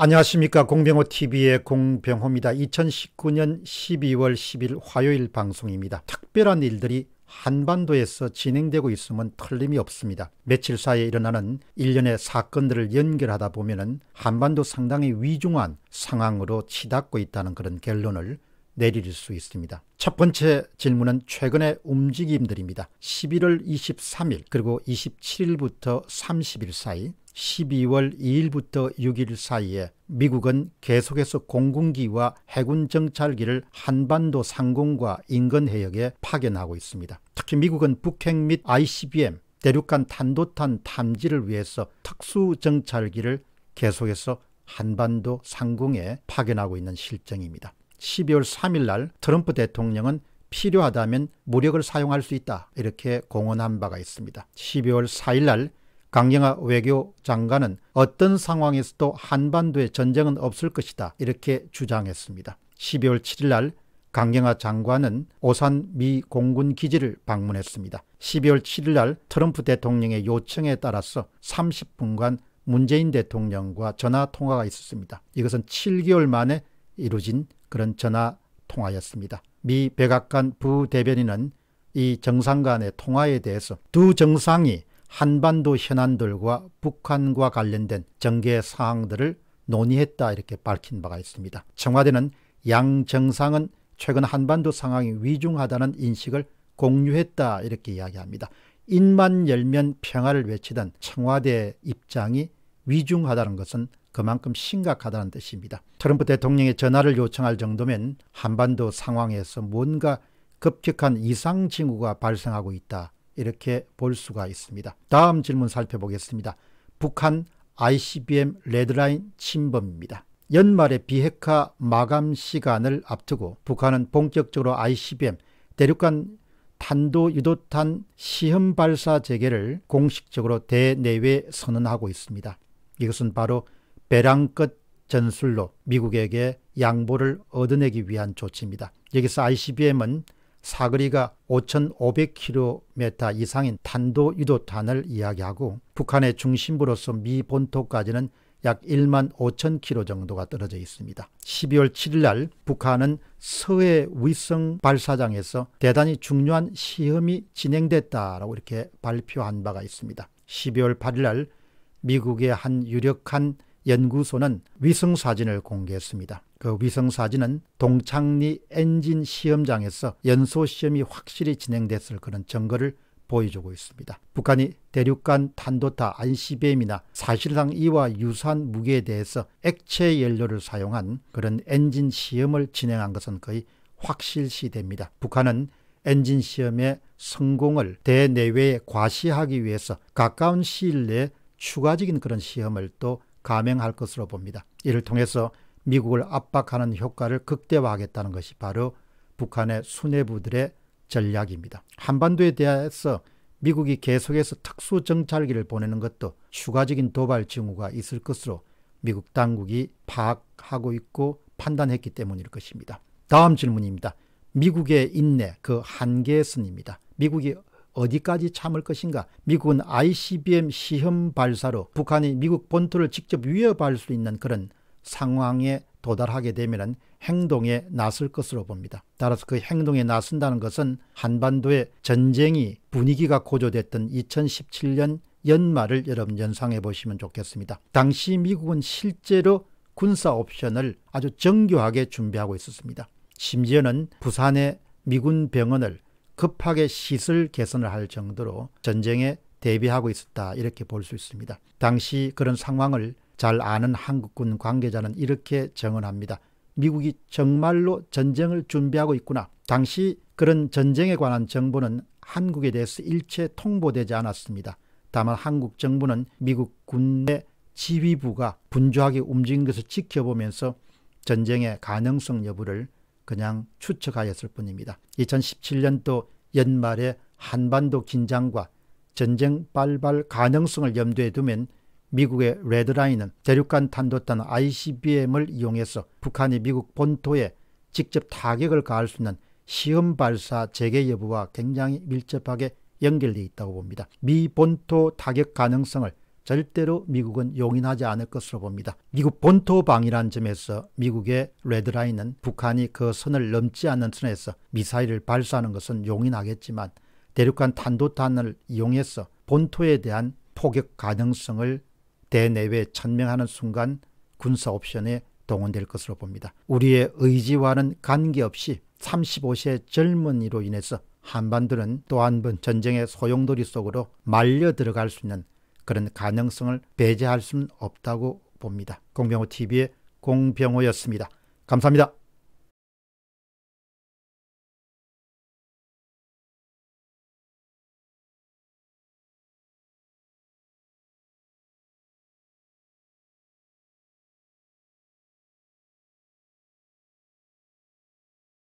안녕하십니까 공병호TV의 공병호입니다. 2019년 12월 10일 화요일 방송입니다. 특별한 일들이 한반도에서 진행되고 있으면 틀림이 없습니다. 며칠 사이에 일어나는 일련의 사건들을 연결하다 보면 한반도 상당히 위중한 상황으로 치닫고 있다는 그런 결론을 내릴 수 있습니다. 첫 번째 질문은 최근의 움직임들입니다. 11월 23일 그리고 27일부터 30일 사이 12월 2일부터 6일 사이에 미국은 계속해서 공군기와 해군 정찰기를 한반도 상공과 인근 해역에 파견하고 있습니다. 특히 미국은 북핵 및 ICBM, 대륙간 탄도탄 탐지를 위해서 특수 정찰기를 계속해서 한반도 상공에 파견하고 있는 실정입니다. 12월 3일 날 트럼프 대통령은 필요하다면 무력을 사용할 수 있다 이렇게 공언한 바가 있습니다. 12월 4일 날 강경화 외교장관은 어떤 상황에서도 한반도에 전쟁은 없을 것이다 이렇게 주장했습니다. 12월 7일 날 강경화 장관은 오산 미 공군 기지를 방문했습니다. 12월 7일 날 트럼프 대통령의 요청에 따라서 30분간 문재인 대통령과 전화 통화가 있었습니다. 이것은 7개월 만에 이루어진 그런 전화 통화였습니다. 미 백악관 부대변인은 이 정상 간의 통화에 대해서 두 정상이 한반도 현안들과 북한과 관련된 정계 사항들을 논의했다 이렇게 밝힌 바가 있습니다. 청와대는 양 정상은 최근 한반도 상황이 위중하다는 인식을 공유했다 이렇게 이야기합니다. 입만 열면 평화를 외치던 청와대 입장이 위중하다는 것은 그만큼 심각하다는 뜻입니다. 트럼프 대통령의 전화를 요청할 정도면 한반도 상황에서 뭔가 급격한 이상징후가 발생하고 있다 이렇게 볼 수가 있습니다. 다음 질문 살펴보겠습니다. 북한 ICBM 레드라인 침범입니다. 연말의 비핵화 마감 시간을 앞두고 북한은 본격적으로 ICBM 대륙간 탄도 유도탄 시험 발사 재개를 공식적으로 대내외 선언하고 있습니다. 이것은 바로 배랑끝 전술로 미국에게 양보를 얻어내기 위한 조치입니다. 여기서 ICBM은 사거리가 5,500km 이상인 탄도 유도탄을 이야기하고 북한의 중심부로서 미 본토까지는 약 1만 5 0 k m 정도가 떨어져 있습니다. 12월 7일 날 북한은 서해 위성 발사장에서 대단히 중요한 시험이 진행됐다라고 이렇게 발표한 바가 있습니다. 12월 8일 날 미국의 한 유력한 연구소는 위성 사진을 공개했습니다. 그 위성사진은 동창리 엔진 시험장에서 연소시험이 확실히 진행됐을 그런 증거를 보여주고 있습니다. 북한이 대륙간 탄도타 ICBM이나 사실상 이와 유사한 무기에 대해서 액체 연료를 사용한 그런 엔진 시험을 진행한 것은 거의 확실시됩니다. 북한은 엔진 시험의 성공을 대내외에 과시하기 위해서 가까운 시일 내에 추가적인 그런 시험을 또 감행할 것으로 봅니다. 이를 통해서 미국을 압박하는 효과를 극대화하겠다는 것이 바로 북한의 수뇌부들의 전략입니다. 한반도에 대해서 미국이 계속해서 특수 정찰기를 보내는 것도 추가적인 도발 징후가 있을 것으로 미국 당국이 파악하고 있고 판단했기 때문일 것입니다. 다음 질문입니다. 미국의 인내 그 한계선입니다. 미국이 어디까지 참을 것인가? 미국은 ICBM 시험 발사로 북한이 미국 본토를 직접 위협할 수 있는 그런 상황에 도달하게 되면 행동에 나설 것으로 봅니다. 따라서 그 행동에 나선다는 것은 한반도의 전쟁이 분위기가 고조됐던 2017년 연말을 여러분 연상해 보시면 좋겠습니다. 당시 미국은 실제로 군사 옵션을 아주 정교하게 준비하고 있었습니다. 심지어는 부산의 미군 병원을 급하게 시설 개선을 할 정도로 전쟁에 대비하고 있었다 이렇게 볼 수 있습니다. 당시 그런 상황을 잘 아는 한국군 관계자는 이렇게 증언합니다 미국이 정말로 전쟁을 준비하고 있구나. 당시 그런 전쟁에 관한 정보는 한국에 대해서 일체 통보되지 않았습니다. 다만 한국 정부는 미국 군내 지휘부가 분주하게 움직인 것을 지켜보면서 전쟁의 가능성 여부를 그냥 추측하였을 뿐입니다. 2017년도 연말에 한반도 긴장과 전쟁 발발 가능성을 염두에 두면 미국의 레드라인은 대륙간 탄도탄 ICBM을 이용해서 북한이 미국 본토에 직접 타격을 가할 수 있는 시험 발사 재개 여부와 굉장히 밀접하게 연결되어 있다고 봅니다. 미 본토 타격 가능성을 절대로 미국은 용인하지 않을 것으로 봅니다. 미국 본토 방위는 점에서 미국의 레드라인은 북한이 그 선을 넘지 않는 선에서 미사일을 발사하는 것은 용인하겠지만 대륙간 탄도탄을 이용해서 본토에 대한 포격 가능성을 대내외 천명하는 순간 군사 옵션에 동원될 것으로 봅니다. 우리의 의지와는 관계없이 35세 젊은이로 인해서 한반도는 또 한 번 전쟁의 소용돌이 속으로 말려 들어갈 수 있는 그런 가능성을 배제할 수는 없다고 봅니다. 공병호 TV의 공병호였습니다. 감사합니다.